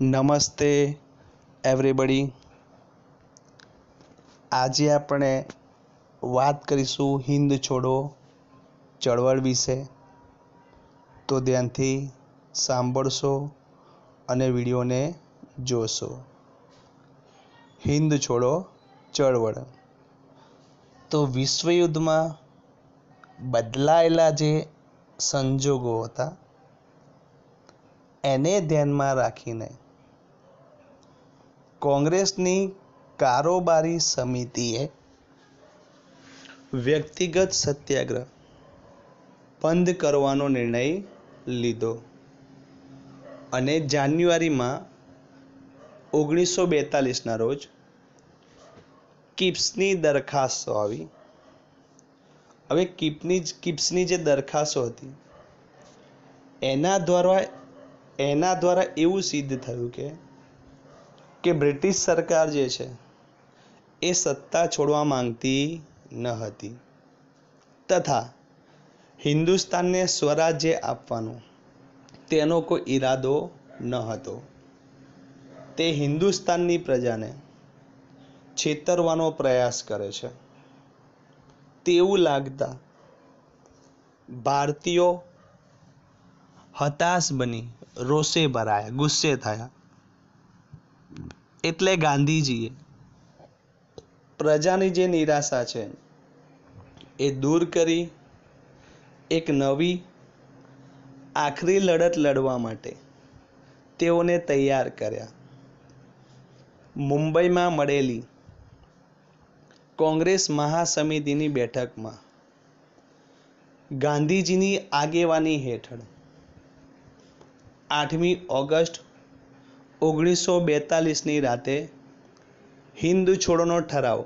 નમસ્તે એવરીબડી આજે આપણે વાત કરીશું હિન્દ છોડો ચળવળ વિશે તો ધ્યાનથી સાંભળશો અને વિડીયોને જોશો હિન્દ છોડો ચળવળ તો વિશ્વયુદ્ધમાં બદલાયેલા જે સંજોગો હતા એને ધ્યાનમાં રાખીને કોંગ્રેસની કારોબારી સમિતિએ વ્યક્તિગત સત્યાગ્રહ બંધ કરવાનો નિર્ણય લીધો અને જાન્યુઆરીમાં ઓગણીસો બેતાલીસના રોજ કિપ્સની દરખાસ્તો આવી હવે કિપની કિપ્સની જે દરખાસ્તો હતી એના દ્વારા એના દ્વારા એવું સિદ્ધ થયું કે કે બ્રિટિશ સરકાર જે છે એ સત્તા છોડવા માંગતી ન હતી તથા હિન્દુસ્તાનને સ્વરાજ્ય આપવાનું તેનો કોઈ ઈરાદો ન હતો તે હિન્દુસ્તાનની પ્રજાને છેતરવાનો પ્રયાસ કરે છે તેવું લાગતા ભારતીયો હતાશ બની રોષે ભરાયા ગુસ્સે થયા એટલે ગાંધીજીએ પ્રજાની જે નિરાશા છે એ દૂર કરી એક નવી આખરી લડત લડવા માટે તેઓને તૈયાર કર્યા મુંબઈમાં મળેલી કોંગ્રેસ મહાસમિતિની બેઠકમાં ગાંધીજીની આગેવાની હેઠળ આઠમી ઓગસ્ટ ઓગણીસો બેતાળીસની રાતે હિન્દ છોડોનો ઠરાવ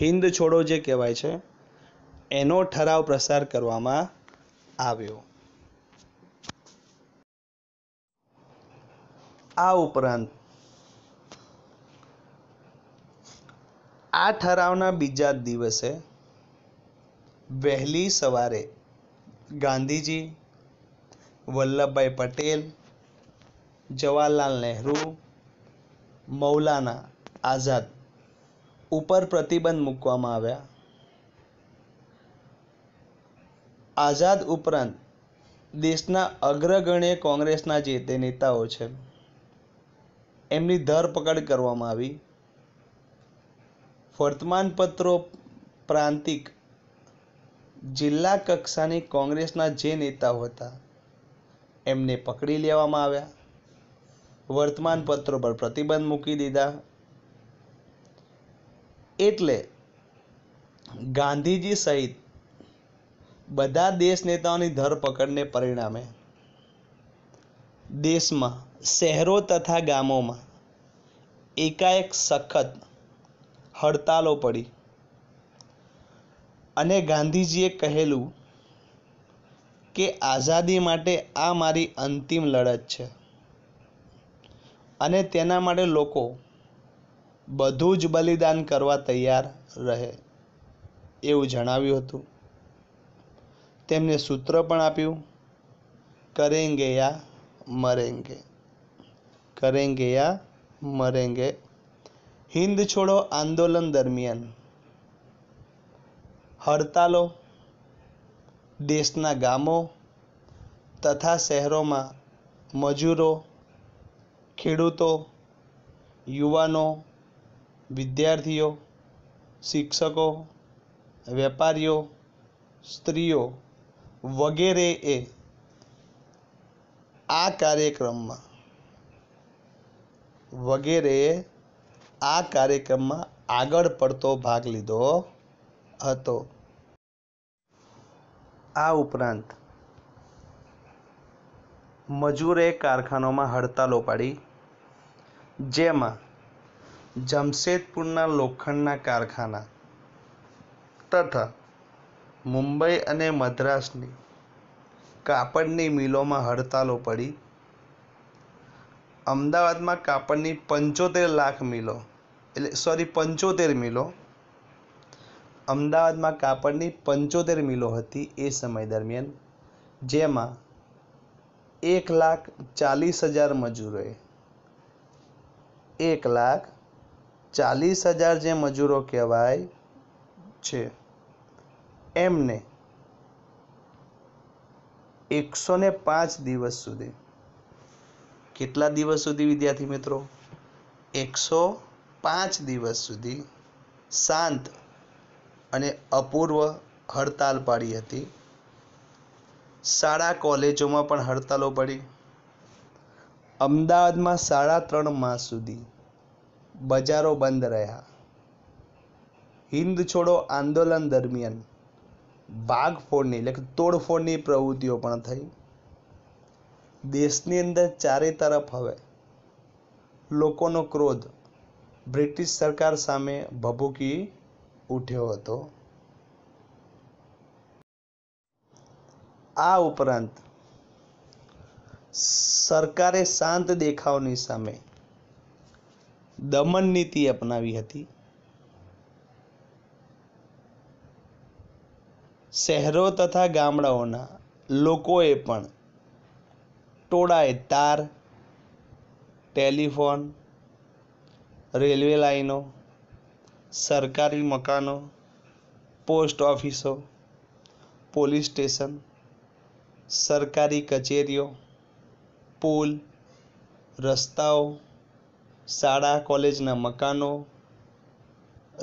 હિન્દ છોડો જે કહેવાય છે એનો ઠરાવ પ્રસાર કરવામાં આવ્યો આ ઉપરાંત આ ઠરાવના બીજા દિવસે વહેલી સવારે ગાંધીજી વલ્લભભાઈ પટેલ જવાહરલાલ નહેરુ મૌલાના આઝાદ ઉપર પ્રતિબંધ મૂકવામાં આવ્યા આઝાદ ઉપરાંત દેશના અગ્રગણ્ય કોંગ્રેસના જે તે નેતાઓ છે એમની ધરપકડ કરવામાં આવી વર્તમાનપત્રો પ્રાંતિક જિલ્લા કક્ષાની કોંગ્રેસના જે નેતાઓ હતા એમને પકડી લેવામાં આવ્યા વર્તમાન પત્રો પર પ્રતિબંધ મૂકી દીધા એટલે ગાંધીજી સહિત બધા દેશ નેતાઓની ધરપકડને પરિણામે દેશમાં શહેરો તથા ગામોમાં એકાએક સખત હડતાલો પડી અને ગાંધીજીએ કહેલું કે આઝાદી માટે આ મારી અંતિમ લડત છે અને તેના માટે લોકો બધું જ બલિદાન કરવા તૈયાર રહે એવું જણાવ્યું હતું તેમને સૂત્ર પણ આપ્યું કરેંગે યા મરેંગે કરેંગે યા મરેંગે હિન્દ છોડો આંદોલન દરમિયાન હડતાલો દેશના ગામો તથા શહેરોમાં મજૂરો ખેડૂતો યુવાનો વિદ્યાર્થીઓ શિક્ષકો વેપારીઓ સ્ત્રીઓ વગેરેએ આ કાર્યક્રમમાં વગેરે આ કાર્યક્રમમાં આગળ પડતો ભાગ લીધો હતો આ ઉપરાંત મજૂરે કારખાનામાં હડતાલો પાડી જેમાં જમશેદપુરના લોખંડના કારખાના તથા મુંબઈ અને મદ્રાસની કાપડની મિલોમાં હડતાલો પડી અમદાવાદમાં કાપડની પંચોતેર લાખ મિલો એટલે સોરી પંચોતેર મિલો અમદાવાદમાં કાપડની પંચોતેર મિલો હતી એ સમય દરમિયાન જેમાં એક લાખ ચાલીસ હજાર મજૂરોએ એક લાખ ચાલીસ હજાર જે મજૂરો કહેવાય છે એમને એકસો ને પાંચ દિવસ સુધી કેટલા દિવસ સુધી વિદ્યાર્થી મિત્રો એકસો પાંચ દિવસ સુધી શાંત અને અપૂર્વ હડતાલ પાડી હતી શાળા કોલેજોમાં પણ હડતાલો પડી અમદાવાદમાં સાડા ત્રણ માસ સુધી બજારો બંધ રહ્યા હિન્દ છોડો આંદોલન દરમિયાન ભાગફોડની એટલે કે તોડફોડની પ્રવૃત્તિઓ પણ થઈ દેશની અંદર ચારે તરફ હવે લોકોનો ક્રોધ બ્રિટિશ સરકાર સામે ભભૂકી ઉઠ્યો હતો આ ઉપરાંત સરકારે શાંત દેખાવની સામે દમન નીતિ અપનાવી હતી શહેરો તથા ગામડાઓના લોકોએ પણ ટોળાએ તાર ટેલિફોન રેલવે લાઈનો સરકારી મકાનો પોસ્ટ ઓફિસો પોલીસ સ્ટેશન સરકારી કચેરીઓ પુલ રસ્તાઓ શાળા કોલેજના મકાનો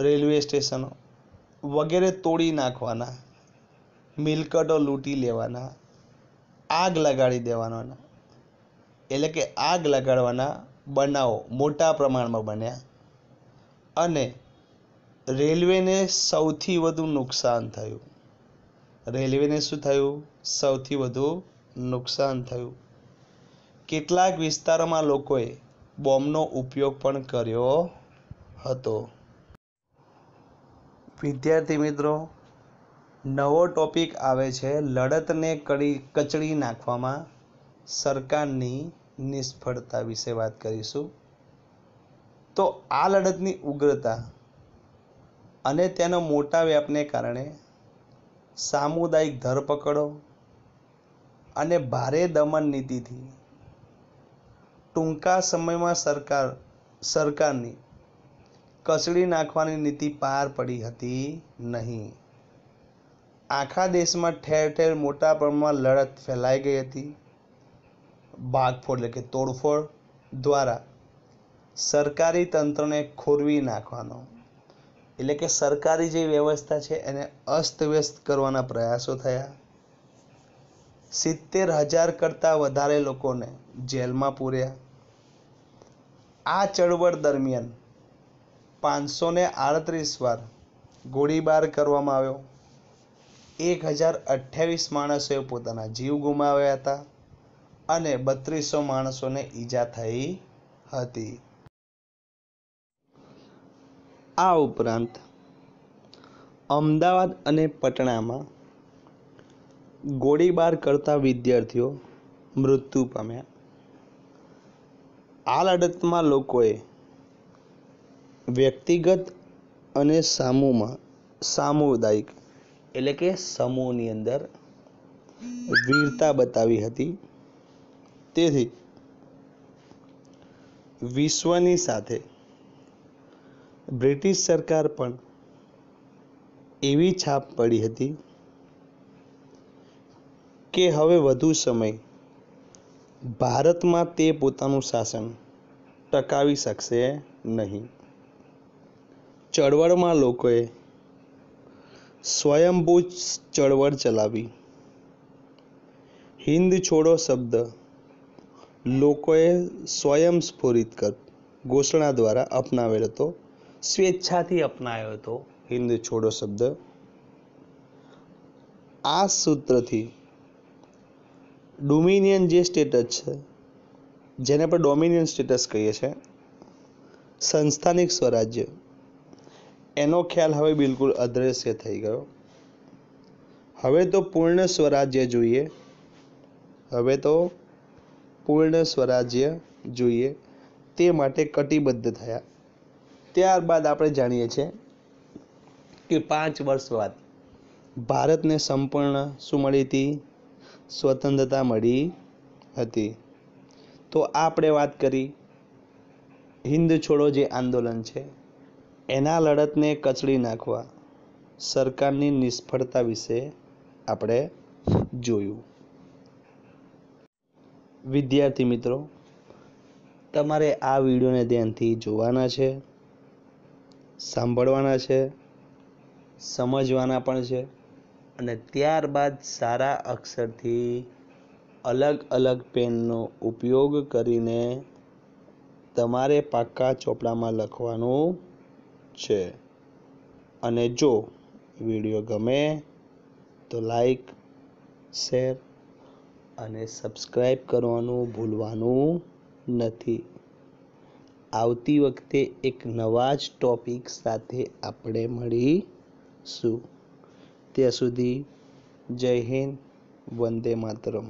રેલવે સ્ટેશનો વગેરે તોડી નાખવાના મિલકતો લૂંટી લેવાના આગ લગાડી દેવાના એટલે કે આગ લગાડવાના બનાવો મોટા પ્રમાણમાં બન્યા અને રેલવેને સૌથી વધુ નુકસાન થયું રેલવેને શું થયું સૌથી વધુ નુકસાન થયું કેટલાક વિસ્તારોમાં લોકોએ બોમ્બનો ઉપયોગ પણ કર્યો હતો વિદ્યાર્થી મિત્રો નવો ટોપિક આવે છે લડતને કડી કચડી નાખવામાં સરકારની નિષ્ફળતા વિશે વાત કરીશું તો આ લડતની ઉગ્રતા અને તેનો મોટા વ્યાપને કારણે સામુદાયિક ધરપકડો અને ભારે દમન નીતિથી ટૂંકા સમયમાં સરકાર સરકારની કચડી નાખવાની નીતિ પાર પડી હતી નહીં આખા દેશમાં ઠેર ઠેર મોટા પ્રમાણમાં લડત ફેલાઈ ગઈ હતી ભાગફોડ એટલે કે તોડફોડ દ્વારા સરકારી તંત્રને ખોરવી નાખવાનો એટલે કે સરકારી જે વ્યવસ્થા છે એને અસ્તવ્યસ્ત કરવાના પ્રયાસો થયા સિત્તેર હજાર કરતાં વધારે લોકોને જેલમાં પૂર્યા આ ચળવળ દરમિયાન પાંચસો ને આડત્રીસ વાર ગોળીબાર કરવામાં આવ્યો એક હજાર અઠ્યાવીસ માણસોએ પોતાના જીવ ગુમાવ્યા હતા અને બત્રીસો માણસોને ઈજા થઈ હતી આ ઉપરાંત અમદાવાદ અને પટણામાં ગોળીબાર કરતા વિદ્યાર્થીઓ મૃત્યુ પામ્યા આ લડતમાં લોકોએ વ્યક્તિગત અને સામૂહમાં સામુદાયિક એટલે કે સમૂહની અંદર વીરતા બતાવી હતી તેથી વિશ્વની સાથે બ્રિટિશ સરકાર પણ એવી છાપ પડી હતી કે હવે વધુ સમય ભારતમાં તે પોતાનું શાસન ટકાવી શકશે નહીં ચળવળમાં લોકોએ સ્વયંભૂ ચળવળ ચલાવી હિન્દ છોડો શબ્દ લોકોએ સ્વયં કર ઘોષણા દ્વારા અપનાવેલ હતો સ્વેચ્છાથી અપનાવ્યો હતો હિન્દ છોડો શબ્દ આ સૂત્રથી ડોમિનિયન જે સ્ટેટસ છે જેને આપણે ડોમિનિયન સ્ટેટસ કહીએ છીએ સંસ્થાનિક સ્વરાજ્ય એનો ખ્યાલ હવે બિલકુલ અદ્રશ્ય થઈ ગયો હવે તો પૂર્ણ સ્વરાજ્ય જોઈએ હવે તો પૂર્ણ સ્વરાજ્ય જોઈએ તે માટે કટિબદ્ધ થયા ત્યારબાદ આપણે જાણીએ છીએ કે પાંચ વર્ષ બાદ ભારતને સંપૂર્ણ શું મળી હતી સ્વતંત્રતા મળી હતી તો આપણે વાત કરી હિન્દ છોડો જે આંદોલન છે એના લડતને કચડી નાખવા સરકારની નિષ્ફળતા વિશે આપણે જોયું વિદ્યાર્થી મિત્રો તમારે આ વિડીયોને ધ્યાનથી જોવાના છે સાંભળવાના છે સમજવાના પણ છે અને ત્યારબાદ સારા અક્ષરથી અલગ અલગ પેનનો ઉપયોગ કરીને તમારે પાક્કા ચોપડામાં લખવાનું છે અને જો વિડીયો ગમે તો લાઈક શેર અને સબસ્ક્રાઈબ કરવાનું ભૂલવાનું નથી આવતી વખતે એક નવા જ ટૉપિક સાથે આપણે મળીશું ત્યાં સુધી જય હિન્દ વંદે માતરમ